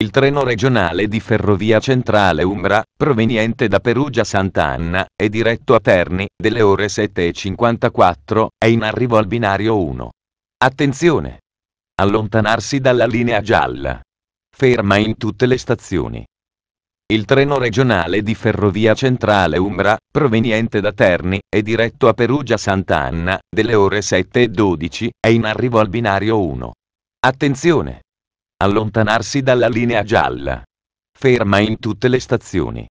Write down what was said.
il treno regionale di Ferrovia Centrale Umbra, proveniente da Perugia Sant'Anna, è diretto a Terni, delle ore 7.54, è in arrivo al binario 1. Attenzione! Allontanarsi dalla linea gialla. Ferma in tutte le stazioni. Il treno regionale di Ferrovia Centrale Umbra, proveniente da Terni, è diretto a Perugia Sant'Anna, delle ore 7.12, è in arrivo al binario 1. Attenzione! allontanarsi dalla linea gialla. Ferma in tutte le stazioni.